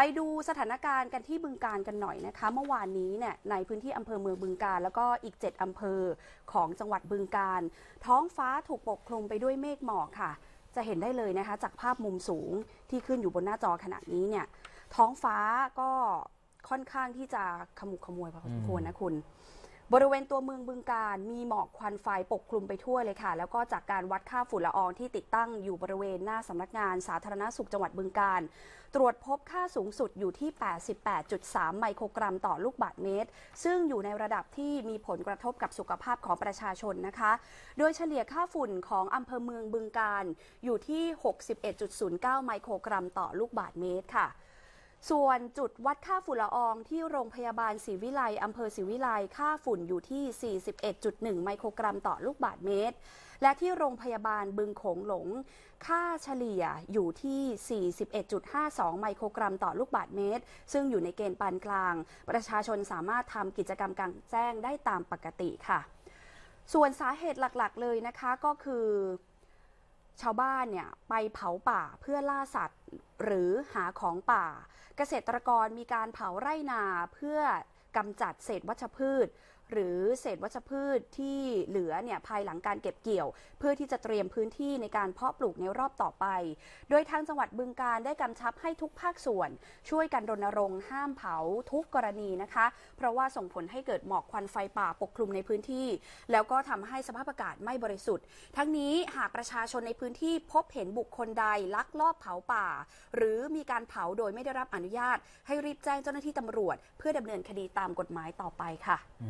ไปดูสถานการณ์กันที่บึงการกันหน่อยนะคะ เมื่อวานนี้เนี่ยในพื้นที่อำเภอเมืองบึงการแล้วก็อีก7อำเภอของจังหวัดบึงการ ท้องฟ้าถูกปกคลุมไปด้วยเมฆหมอกค่ะ จะเห็นได้เลยนะคะ จากภาพมุมสูงที่ขึ้นอยู่บนหน้าจอขณะนี้เนี่ยท้องฟ้าก็ค่อนข้างที่จะขมุกขมัวพอสมควรนะคุณบริเวณตัวเมืองบึงการมีหมอกควันไฟปกคลุมไปทั่วเลยค่ะ แล้วก็จากการวัดค่าฝุ่นละอองที่ติดตั้งอยู่บริเวณหน้าสำนักงานสาธารณสุขจังหวัดบึงการ ตรวจพบค่าสูงสุดอยู่ที่ 88.3 ไมโครกรัมต่อลูกบาศก์เมตร ซึ่งอยู่ในระดับที่มีผลกระทบกับสุขภาพของประชาชนนะคะ โดยเฉลี่ยค่าฝุ่นของอำเภอเมืองบึงการอยู่ที่ 61.09 ไมโครกรัมต่อลูกบาศก์เมตรค่ะส่วนจุดวัดค่าฝุ่นละอองที่โรงพยาบาลศรีวิไลอำเภอศรีวิไลค่าฝุ่นอยู่ที่ 41.1 ไมโครกรัมต่อลูกบาทเมตร และที่โรงพยาบาลบึงโขงหลงค่าเฉลี่ยอยู่ที่ 41.52 ไมโครกรัมต่อลูกบาทเมตร ซึ่งอยู่ในเกณฑ์ปานกลาง ประชาชนสามารถทำกิจกรรมกลางแจ้งได้ตามปกติค่ะ ส่วนสาเหตุหลักๆเลยนะคะก็คือชาวบ้านเนี่ยไปเผาป่าเพื่อล่าสัตว์หรือหาของป่า เกษตรกรมีการเผาไร่นา เพื่อกำจัดเศษวัชพืชหรือเศษวัชพืชที่เหลือเนี่ยภายหลังการเก็บเกี่ยว เพื่อที่จะเตรียมพื้นที่ในการเพาะปลูกในรอบต่อไป โดยทางจังหวัดบึงการได้กำชับให้ทุกภาคส่วน ช่วยกันรณรงค์ ห้ามเผาทุกกรณีนะคะ เพราะว่าส่งผลให้เกิดหมอกควันไฟป่าปกคลุมในพื้นที่ แล้วก็ทำให้สภาพอากาศไม่บริสุทธิ์ ทั้งนี้หากประชาชนในพื้นที่พบเห็นบุคคลใดลักลอบเผาป่า หรือมีการเผาโดยไม่ได้รับอนุญาตให้รีบแจ้งเจ้าหน้าที่ตำรวจ เพื่อดำเนินคดีตามกฎหมายต่อไปค่ะ